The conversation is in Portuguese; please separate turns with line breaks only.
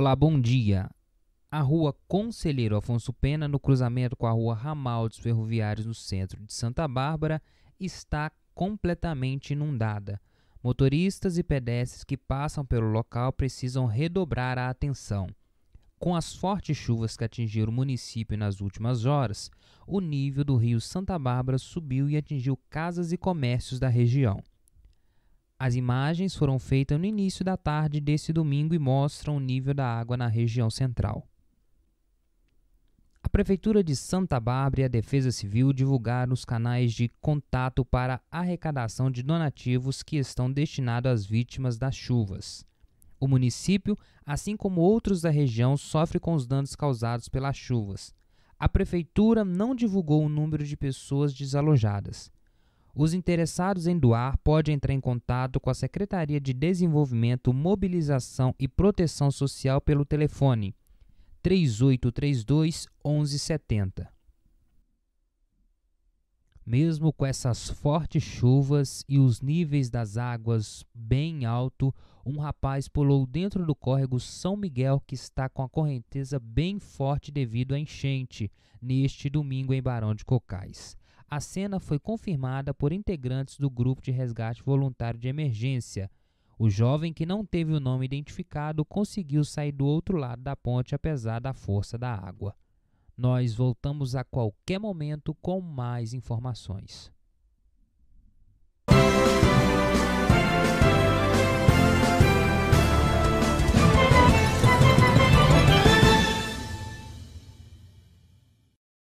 Olá, bom dia. A rua Conselheiro Afonso Pena, no cruzamento com a rua Ramal dos Ferroviários, no centro de Santa Bárbara, está completamente inundada. Motoristas e pedestres que passam pelo local precisam redobrar a atenção. Com as fortes chuvas que atingiram o município nas últimas horas, o nível do rio Santa Bárbara subiu e atingiu casas e comércios da região. As imagens foram feitas no início da tarde desse domingo e mostram o nível da água na região central. A Prefeitura de Santa Bárbara e a Defesa Civil divulgaram os canais de contato para arrecadação de donativos que estão destinados às vítimas das chuvas. O município, assim como outros da região, sofre com os danos causados pelas chuvas. A Prefeitura não divulgou o número de pessoas desalojadas. Os interessados em doar podem entrar em contato com a Secretaria de Desenvolvimento, Mobilização e Proteção Social pelo telefone 3832 1170. Mesmo com essas fortes chuvas e os níveis das águas bem alto, um rapaz pulou dentro do córrego São Miguel, que está com a correnteza bem forte devido à enchente, neste domingo em Barão de Cocais. A cena foi confirmada por integrantes do Grupo de Resgate Voluntário de Emergência. O jovem, que não teve o nome identificado, conseguiu sair do outro lado da ponte apesar da força da água. Nós voltamos a qualquer momento com mais informações.